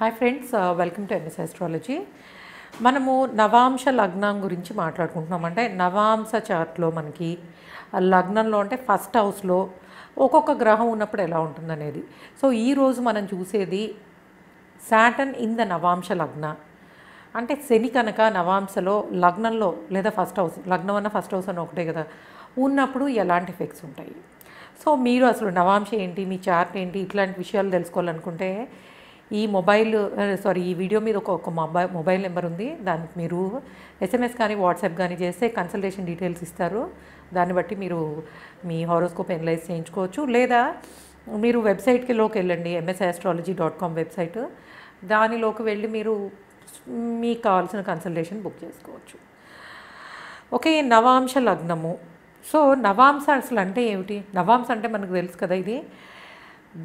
hi friends welcome to MS astrology మనము నవాంశ లగ్నం గురించి మాట్లాడుకుంటున్నాం అంటే నవాంశ చార్ట్లో మనకి లగ్నంలో అంటే ఫస్ట్ హౌస్లో ఒక్కొక్క గ్రహం ఉన్నప్పుడు ఎలా ఉంటుందనేది సో ఈరోజు మనం చూసేది శాటన్ ఇన్ ద నవాంశ లగ్న అంటే శని కనుక నవాంశలో లగ్నంలో లేదా ఫస్ట్ హౌస్ లగ్నం అన్న ఫస్ట్ హౌస్ అన్న ఒకటే కదా ఉన్నప్పుడు ఎలాంటి ఎఫెక్ట్స్ ఉంటాయి సో మీరు అసలు నవాంశ ఏంటి మీ చార్ట్ ఏంటి ఇట్లాంటి విషయాలు తెలుసుకోవాలనుకుంటే ఈ మొబైల్ సారీ ఈ వీడియో మీద ఒక మొబైల్ మొబైల్ నెంబర్ ఉంది దానికి మీరు ఎస్ఎంఎస్ కానీ వాట్సాప్ కానీ చేస్తే కన్సల్టేషన్ డీటెయిల్స్ ఇస్తారు దాన్ని బట్టి మీరు మీ హారోస్కోప్ ఎనలైజ్ చేయించుకోవచ్చు లేదా మీరు వెబ్సైట్కి లోకి వెళ్ళండి MS astrology dot com website దానిలోకి వెళ్ళి మీరు మీకు కావాల్సిన కన్సల్టేషన్ బుక్ చేసుకోవచ్చు ఓకే నవాంశ లగ్నము సో నవాంశ అసలు అంటే ఏమిటి నవాంశ అంటే మనకు తెలుసు కదా ఇది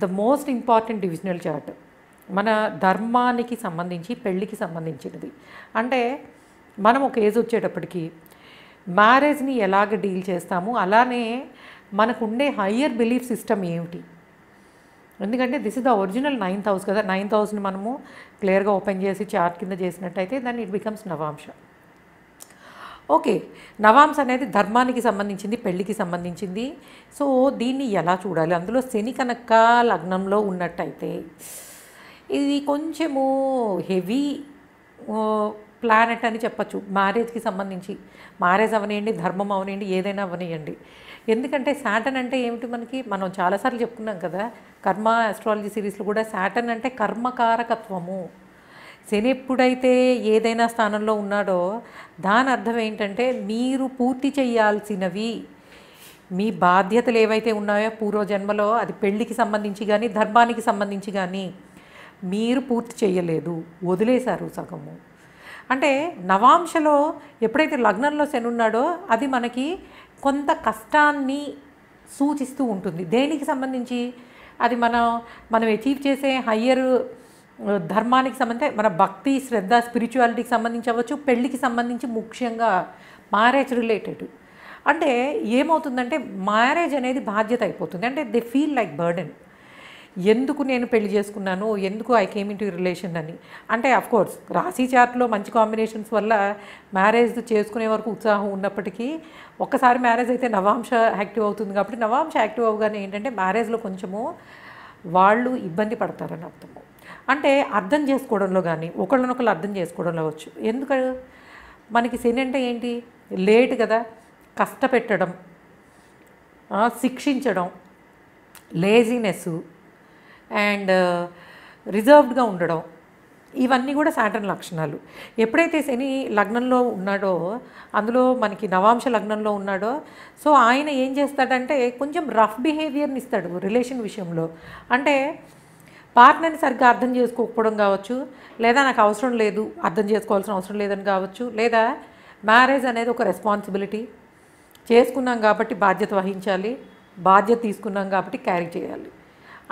the most important divisional chart మన ధర్మానికి సంబంధించి పెళ్ళికి సంబంధించినది అంటే మనం ఒక ఏజ్ వచ్చేటప్పటికి మ్యారేజ్ని ఎలాగ డీల్ చేస్తాము అలానే మనకు ఉండే హయ్యర్ బిలీఫ్ సిస్టమ్ ఏమిటి ఎందుకంటే this is the original ninth house కదా నైన్త్ హౌస్ని మనము క్లియర్గా ఓపెన్ చేసి చార్ట్ కింద చేసినట్టయితే దాన్ని ఇట్ బికమ్స్ నవాంశ ఓకే నవాంశ అనేది ధర్మానికి సంబంధించింది పెళ్ళికి సంబంధించింది సో దీన్ని ఎలా చూడాలి అందులో శని కనుక లగ్నంలో ఉన్నట్టయితే ఇది కొంచెము హెవీ ప్లానెట్ అని చెప్పచ్చు మ్యారేజ్కి సంబంధించి మ్యారేజ్ అవనియండి ధర్మం అవనియండి ఏదైనా అవనియండి ఎందుకంటే శాటన్ అంటే ఏమిటి మనకి మనం చాలాసార్లు చెప్పుకున్నాం కదా కర్మ ఆస్ట్రాలజీ సిరీస్లో కూడా శాటన్ అంటే కర్మకారకత్వము శని ఎప్పుడైతే ఏదైనా స్థానంలో ఉన్నాడో దాని అర్థం ఏంటంటే మీరు పూర్తి చేయాల్సినవి మీ బాధ్యతలు ఏవైతే ఉన్నాయో పూర్వజన్మలో అది పెళ్లికి సంబంధించి కానీ ధర్మానికి సంబంధించి కానీ మీరు పూర్తి చేయలేదు వదిలేశారు సగము అంటే నవాంశలో ఎప్పుడైతే లగ్నంలో శని ఉన్నాడో అది మనకి కొంత కష్టాన్ని సూచిస్తూ ఉంటుంది దేనికి సంబంధించి అది మనం మనం అచీవ్ చేసే హయ్యర్ ధర్మానికి సంబంధించి మన భక్తి శ్రద్ధ స్పిరిచువాలిటీకి సంబంధించి అవ్వచ్చు పెళ్ళికి సంబంధించి ముఖ్యంగా మ్యారేజ్ రిలేటెడ్ అంటే ఏమవుతుందంటే మ్యారేజ్ అనేది బాధ్యత అయిపోతుంది అంటే దే ఫీల్ లైక్ బర్డెన్ ఎందుకు నేను పెళ్లి చేసుకున్నాను ఎందుకు I came in to relation అని అంటే కోర్స్ రాశి చార్ట్లో మంచి కాంబినేషన్స్ వల్ల మ్యారేజ్ చేసుకునే వరకు ఉత్సాహం ఉన్నప్పటికీ ఒక్కసారి మ్యారేజ్ అయితే నవాంశ యాక్టివ్ అవుతుంది కాబట్టి నవాంశ యాక్టివ్ అవగానే ఏంటంటే మ్యారేజ్లో కొంచెము వాళ్ళు ఇబ్బంది పడతారని అర్థము అంటే అర్థం చేసుకోవడంలో కానీ ఒకళ్ళనొకళ్ళు అర్థం చేసుకోవడంలో వచ్చు ఎందుకు మనకి శని అంటే ఏంటి లేట్ కదా కష్టపెట్టడం శిక్షించడం లేజినెస్ అండ్ రిజర్వ్డ్గా ఉండడం ఇవన్నీ కూడా శాటర్న్ లక్షణాలు ఎప్పుడైతే శని లగ్నంలో ఉన్నాడో అందులో మనకి నవాంశ లగ్నంలో ఉన్నాడో సో ఆయన ఏం చేస్తాడంటే కొంచెం రఫ్ బిహేవియర్ని ఇస్తాడు రిలేషన్ విషయంలో అంటే పార్ట్నర్ని సరిగ్గా అర్థం చేసుకోకపోవడం కావచ్చు లేదా నాకు అవసరం లేదు అర్థం చేసుకోవాల్సిన అవసరం లేదని కావచ్చు లేదా మ్యారేజ్ అనేది ఒక రెస్పాన్సిబిలిటీ చేసుకున్నాం కాబట్టి బాధ్యత వహించాలి బాధ్యత తీసుకున్నాం కాబట్టి క్యారీ చేయాలి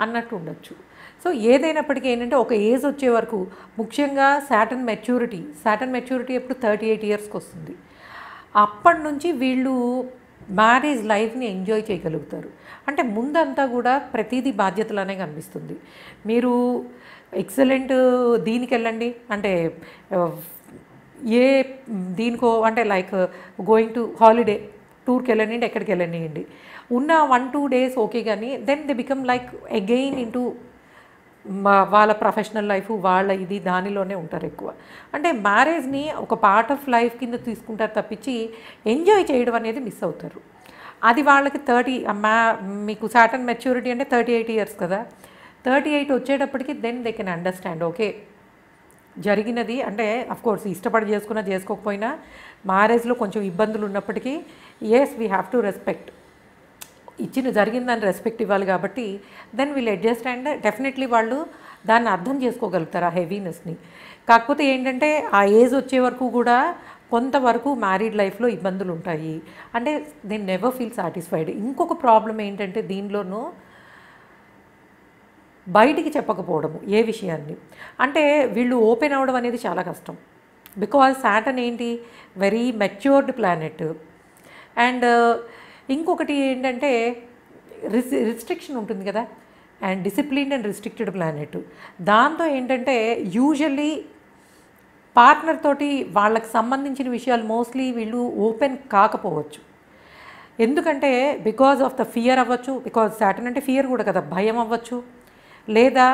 అన్నట్టు ఉండొచ్చు సో ఏదైనప్పటికీ ఏంటంటే ఒక ఏజ్ వచ్చే వరకు ముఖ్యంగా శాటన్ మెచ్యూరిటీ శాటన్ మెచ్యూరిటీ ఎప్పుడు థర్టీ ఎయిట్ ఇయర్స్కి వస్తుంది అప్పటి నుంచి వీళ్ళు మ్యారేజ్ లైఫ్ని ఎంజాయ్ చేయగలుగుతారు అంటే ముందంతా కూడా ప్రతిదీ బాధ్యతలనే కనిపిస్తుంది మీరు ఎక్సలెంట్ దీనికి వెళ్ళండి అంటే ఏ దీనికో అంటే లైక్ గోయింగ్ టు హాలిడే టూర్కి వెళ్ళనియండి ఎక్కడికి వెళ్ళనివ్వండి ఉన్న వన్ టూ డేస్ ఓకే కానీ then they become like again into వాళ్ళ ప్రొఫెషనల్ లైఫ్ వాళ్ళ ఇది దానిలోనే ఉంటారు ఎక్కువ అంటే మ్యారేజ్ని ఒక పార్ట్ ఆఫ్ లైఫ్ కింద తీసుకుంటారు తప్పించి ఎంజాయ్ చేయడం అనేది మిస్ అవుతారు అది వాళ్ళకి థర్టీ మ్యా మీకు సాటన్ మెచ్యూరిటీ అంటే థర్టీ ఎయిట్ ఇయర్స్ కదా థర్టీ ఎయిట్ వచ్చేటప్పటికి then they can understand okay జరిగినది అంటే కోర్స్ ఇష్టపడి చేసుకున్నా చేసుకోకపోయినా మ్యారేజ్లో కొంచెం ఇబ్బందులు ఉన్నప్పటికీ yes we have to respect ఇచ్చిన జరిగిన దాన్ని రెస్పెక్ట్ ఇవ్వాలి కాబట్టి then will adjust and definitely వాళ్ళు దాన్ని అర్థం చేసుకోగలుగుతారు ఆ హెవీనెస్ని కాకపోతే ఏంటంటే ఆ ఏజ్ వచ్చే వరకు కూడా కొంతవరకు మ్యారీడ్ లైఫ్లో ఇబ్బందులు ఉంటాయి అంటే దే నెవర్ ఫీల్ సాటిస్ఫైడ్ ఇంకొక ప్రాబ్లం ఏంటంటే దీనిలోనూ బయటికి చెప్పకపోవడము ఏ విషయాన్ని అంటే వీళ్ళు ఓపెన్ అవ్వడం అనేది చాలా కష్టం బికాజ్ సాటన్ ఏంటి వెరీ మెచ్యూర్డ్ ప్లానెట్ అండ్ ఇంకొకటి ఏంటంటే రిస్ రిస్ట్రిక్షన్ ఉంటుంది కదా and disciplined and restricted planet దాంతో ఏంటంటే యూజువల్లీ పార్ట్నర్ తోటి వాళ్ళకి సంబంధించిన విషయాలు మోస్ట్లీ వీళ్ళు ఓపెన్ కాకపోవచ్చు ఎందుకంటే బికాజ్ ఆఫ్ ద ఫియర్ అవ్వచ్చు బికాజ్ సాటన్ అంటే ఫియర్ కూడా కదా భయం అవ్వచ్చు లేదా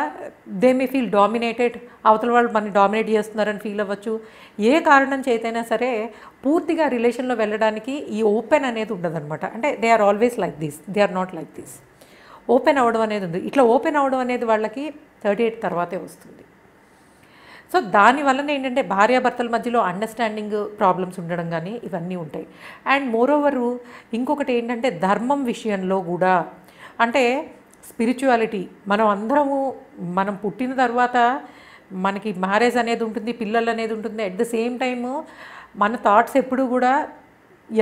దే మీ ఫీల్ డామినేటెడ్ అవతల వాళ్ళు మనం డామినేట్ చేస్తున్నారని ఫీల్ అవ్వచ్చు ఏ కారణం చేతైనా సరే పూర్తిగా రిలేషన్లో వెళ్ళడానికి ఈ ఓపెన్ అనేది ఉండదనమాట అంటే they are always like this they are not like this open అవ్వడం అనేది ఉంది ఇట్లా ఓపెన్ అవ్వడం అనేది వాళ్ళకి థర్టీ ఎయిట్ తర్వాతే వస్తుంది సో దానివల్లనే ఏంటంటే భార్యాభర్తల మధ్యలో అండర్స్టాండింగ్ ప్రాబ్లమ్స్ ఉండడం కానీ ఇవన్నీ ఉంటాయి అండ్ మోరోవరు ఇంకొకటి ఏంటంటే ధర్మం విషయంలో కూడా అంటే స్పిరిచువాలిటీ మనం అందరము మనం పుట్టిన తర్వాత మనకి మ్యారేజ్ అనేది ఉంటుంది పిల్లలు అనేది ఉంటుంది అట్ ద సేమ్ టైము మన థాట్స్ ఎప్పుడు కూడా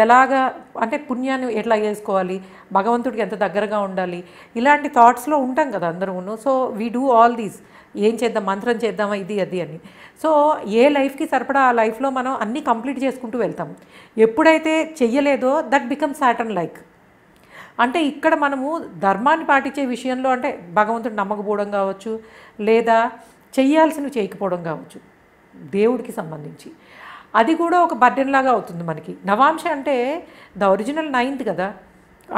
ఎలాగా అంటే పుణ్యాన్ని ఎట్లా చేసుకోవాలి భగవంతుడికి ఎంత దగ్గరగా ఉండాలి ఇలాంటి థాట్స్లో ఉంటాం కదా అందరూను so we do all these ఏం చేద్దాం మంత్రం చేద్దామా ఇది అది అని సో ఏ లైఫ్కి సరిపడా ఆ లైఫ్లో మనం అన్నీ కంప్లీట్ చేసుకుంటూ వెళ్తాం ఎప్పుడైతే చెయ్యలేదో దట్ బికమ్ సాటర్న్ లైక్ అంటే ఇక్కడ మనము ధర్మాన్ని పాటించే విషయంలో అంటే భగవంతుడు నమ్మకపోవడం కావచ్చు లేదా చెయ్యాల్సినవి చేయకపోవడం కావచ్చు దేవుడికి సంబంధించి అది కూడా ఒక బర్డెన్ లాగా అవుతుంది మనకి నవాంశ అంటే ద ఒరిజినల్ నైన్త్ కదా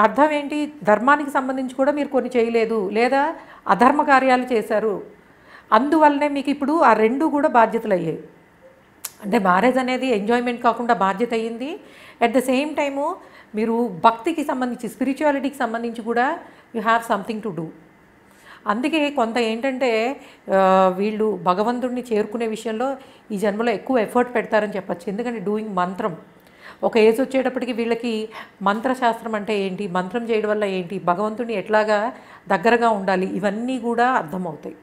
అర్థం ఏంటి ధర్మానికి సంబంధించి కూడా మీరు కొన్ని చేయలేదు లేదా అధర్మ కార్యాలు చేశారు అందువల్లనే మీకు ఇప్పుడు ఆ రెండు కూడా బాధ్యతలు అయ్యాయి అంటే మ్యారేజ్ అనేది ఎంజాయ్మెంట్ కాకుండా బాధ్యత అయ్యింది అట్ ద సేమ్ టైము మీరు భక్తికి సంబంధించి స్పిరిచువాలిటీకి సంబంధించి కూడా you have something to do అందుకే కొంత ఏంటంటే వీళ్ళు భగవంతుడిని చేరుకునే విషయంలో ఈ జన్మలో ఎక్కువ ఎఫర్ట్ పెడతారని చెప్పచ్చు ఎందుకంటే డూయింగ్ మంత్రం ఒక ఏజ్ వచ్చేటప్పటికి వీళ్ళకి మంత్రశాస్త్రం అంటే ఏంటి మంత్రం చేయడం వల్ల ఏంటి భగవంతుడిని ఎట్లాగా దగ్గరగా ఉండాలి ఇవన్నీ కూడా అర్థమవుతాయి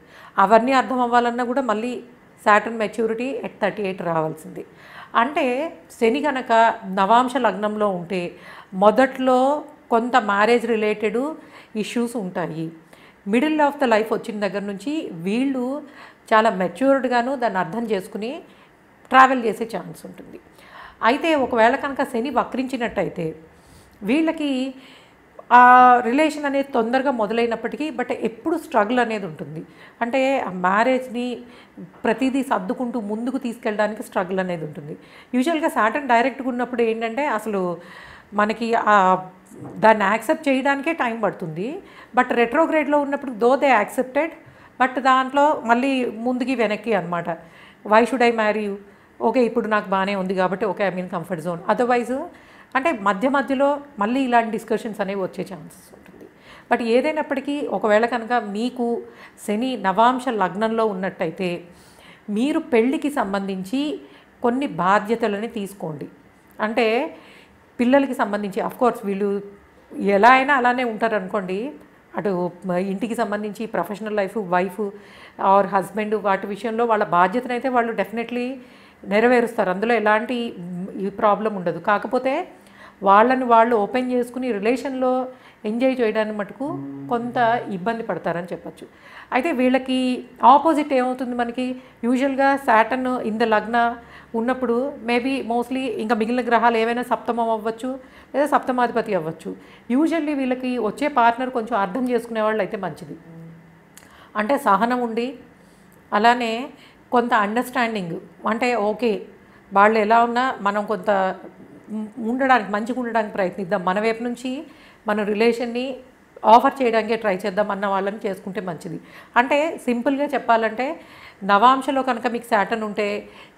అవన్నీ అర్థం అవ్వాలన్నా కూడా మళ్ళీ Saturn maturity at thirty eight రావాల్సింది అంటే శని కనుక నవాంశ లగ్నంలో ఉంటే మొదట్లో కొంత మ్యారేజ్ రిలేటెడ్ ఇష్యూస్ ఉంటాయి మిడిల్ ఆఫ్ ద లైఫ్ వచ్చిన దగ్గర నుంచి వీళ్ళు చాలా మెచ్యూర్డ్గాను దాన్ని అర్థం చేసుకుని ట్రావెల్ చేసే ఛాన్స్ ఉంటుంది అయితే ఒకవేళ కనుక శని వక్రించినట్టయితే వీళ్ళకి ఆ రిలేషన్ అనేది తొందరగా మొదలైనప్పటికీ బట్ ఎప్పుడు స్ట్రగుల్ అనేది ఉంటుంది అంటే ఆ మ్యారేజ్ని ప్రతిదీ సర్దుకుంటూ ముందుకు తీసుకెళ్ళడానికి స్ట్రగుల్ అనేది ఉంటుంది యూజువల్గా సాటన్ డైరెక్ట్గా ఉన్నప్పుడు ఏంటంటే అసలు మనకి దాన్ని యాక్సెప్ట్ చేయడానికే టైం పడుతుంది బట్ రెట్రోగ్రేడ్లో ఉన్నప్పుడు దో దే యాక్సెప్టెడ్ బట్ దాంట్లో మళ్ళీ ముందుకి వెనక్కి అనమాట why should I marry you okay ఇప్పుడు నాకు బాగానే ఉంది కాబట్టి okay I mean comfort zone otherwise అంటే మధ్య మధ్యలో మళ్ళీ ఇలాంటి డిస్కషన్స్ అనేవి వచ్చే ఛాన్సెస్ ఉంటుంది బట్ ఏదైనప్పటికీ ఒకవేళ కనుక మీకు శని నవాంశ లగ్నంలో ఉన్నట్టయితే మీరు పెళ్ళికి సంబంధించి కొన్ని బాధ్యతలని తీసుకోండి అంటే పిల్లలకి సంబంధించి అఫ్కోర్స్ వీళ్ళు ఎలా అయినా అలానే ఉంటారు అనుకోండి అటు ఇంటికి సంబంధించి professional life wife or husband వాటి విషయంలో వాళ్ళ బాధ్యతనైతే వాళ్ళు డెఫినెట్లీ నెరవేరుస్తారు అందులో ఎలాంటి ప్రాబ్లం ఉండదు కాకపోతే వాళ్ళని వాళ్ళు ఓపెన్ చేసుకుని రిలేషన్లో ఎంజాయ్ చేయడానికి మటుకు కొంత ఇబ్బంది పడతారని చెప్పచ్చు అయితే వీళ్ళకి ఆపోజిట్ ఏమవుతుంది మనకి యూజువల్గా శాటన్ ఇన్ ద లగ్న ఉన్నప్పుడు మేబీ మోస్ట్లీ ఇంకా మిగిలిన గ్రహాలు ఏవైనా సప్తమం అవ్వచ్చు లేదా సప్తమాధిపతి అవ్వచ్చు యూజువల్లీ వీళ్ళకి వచ్చే పార్ట్నర్ కొంచెం అర్థం చేసుకునే వాళ్ళు అయితే మంచిది అంటే సహనం ఉండి అలానే కొంత అండర్స్టాండింగ్ అంటే ఓకే వాళ్ళు ఎలా ఉన్నా మనం కొంత ఉండడానికి మంచిగా ఉండడానికి ప్రయత్నిద్దాం మన వైపు నుంచి మన రిలేషన్ని ఆఫర్ చేయడానికే ట్రై చేద్దాం అన్న వాళ్ళని చేసుకుంటే మంచిది అంటే సింపుల్గా చెప్పాలంటే నవాంశలో కనుక మీకు శాటన్ ఉంటే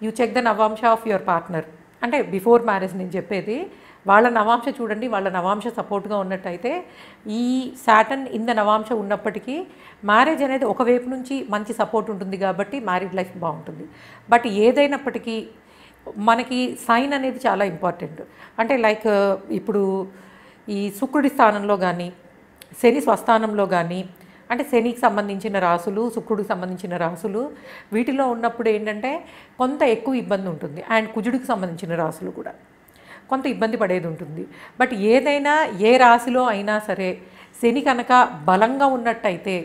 you check the navamsha of your partner అంటే బిఫోర్ మ్యారేజ్ నేను చెప్పేది వాళ్ళ నవాంశ చూడండి వాళ్ళ నవాంశ సపోర్ట్గా ఉన్నట్టయితే ఈ శాటన్ ఇంద నవాంశ ఉన్నప్పటికీ మ్యారేజ్ అనేది ఒకవైపు నుంచి మంచి సపోర్ట్ ఉంటుంది కాబట్టి మ్యారీడ్ లైఫ్ బాగుంటుంది బట్ ఏదైనప్పటికీ మనకి సైన్ అనేది చాలా ఇంపార్టెంట్ అంటే లైక్ ఇప్పుడు ఈ శుక్రుడి స్థానంలో కానీ శని స్వస్థానంలో కానీ అంటే శనికి సంబంధించిన రాసులు శుక్రుడికి సంబంధించిన రాసులు వీటిలో ఉన్నప్పుడు ఏంటంటే కొంత ఎక్కువ ఇబ్బంది ఉంటుంది అండ్ కుజుడికి సంబంధించిన రాసులు కూడా కొంత ఇబ్బంది పడేది ఉంటుంది బట్ ఏదైనా ఏ రాశిలో అయినా సరే శని కనుక బలంగా ఉన్నట్టయితే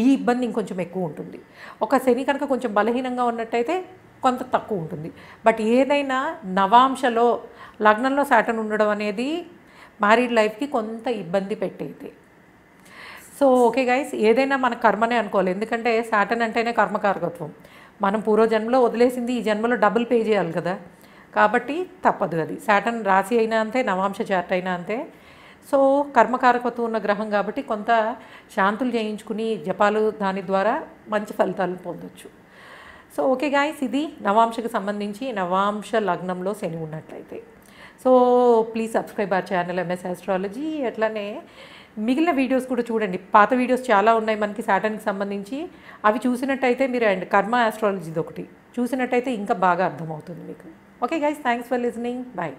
ఈ ఇబ్బంది ఇంకొంచెం ఎక్కువ ఉంటుంది ఒక శని కనుక కొంచెం బలహీనంగా ఉన్నట్టయితే కొంత తక్కువ ఉంటుంది బట్ ఏదైనా నవాంశలో లగ్నంలో సాటన్ ఉండడం అనేది మ్యారీడ్ లైఫ్కి కొంత ఇబ్బంది పెట్టేది సో ఓకే గైస్ ఏదైనా మన కర్మనే అనుకోవాలి ఎందుకంటే సాటన్ అంటేనే కర్మకారకత్వం మనం పూర్వజన్మలో వదిలేసింది ఈ జన్మలో డబుల్ పే చేయాలి కదా కాబట్టి తప్పదు అది సాటన్ రాశి అయినా అంతే నవాంశ చార్ట్ అయినా అంతే సో కర్మకారకత్వం ఉన్న గ్రహం కాబట్టి కొంత శాంతులు చేయించుకుని జపాలు దాని ద్వారా మంచి ఫలితాలు పొందొచ్చు సో ఓకే గాయస్ ఇది నవాంశకు సంబంధించి నవాంశ లగ్నంలో శని ఉన్నట్లయితే so please subscribe our channel MS astrology అట్లనే మిగిలిన వీడియోస్ కూడా చూడండి పాత వీడియోస్ చాలా ఉన్నాయి మనకి శాటన్కి సంబంధించి అవి చూసినట్టయితే మీరు అండ్ కర్మ ఆస్ట్రాలజీది ఒకటి చూసినట్టయితే ఇంకా బాగా అర్థమవుతుంది మీకు okay guys thanks for listening bye